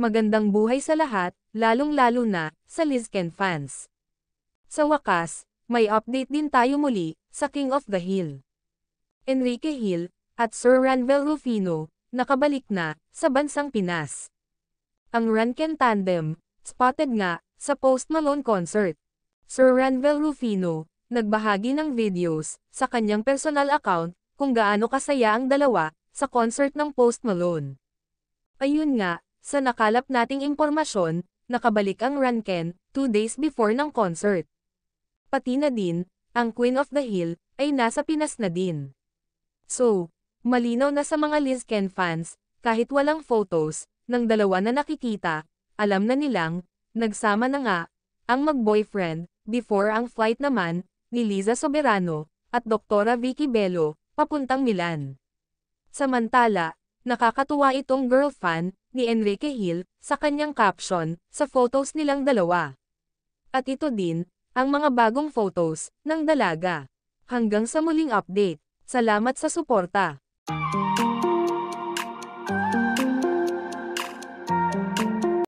Magandang buhay sa lahat, lalong-lalo na, sa Lizken fans. Sa wakas, may update din tayo muli, sa King of the Hill. Enrique Hill, at Sir Ranvel Rufino, nakabalik na, sa bansang Pinas. Ang Ranken Tandem, spotted nga, sa Post Malone concert. Sir Ranvel Rufino, nagbahagi ng videos, sa kanyang personal account, kung gaano kasaya ang dalawa, sa concert ng Post Malone. Ayun nga, sa nakalap nating impormasyon, nakabalik ang Ranken, two days before ng concert. Pati na din, ang Queen of the Hill, ay nasa Pinas na din. So, malinaw na sa mga Liz Ken fans, kahit walang photos, ng dalawa na nakikita, alam na nilang, nagsama na nga, ang mag-boyfriend, before ang flight naman, ni Liza Soberano, at Doktora Vicky Bello, papuntang Milan. Samantala, nakakatuwa itong girl fan, ni Enrique Hill sa kanyang caption sa photos nilang dalawa. At ito din, ang mga bagong photos ng dalaga. Hanggang sa muling update. Salamat sa suporta.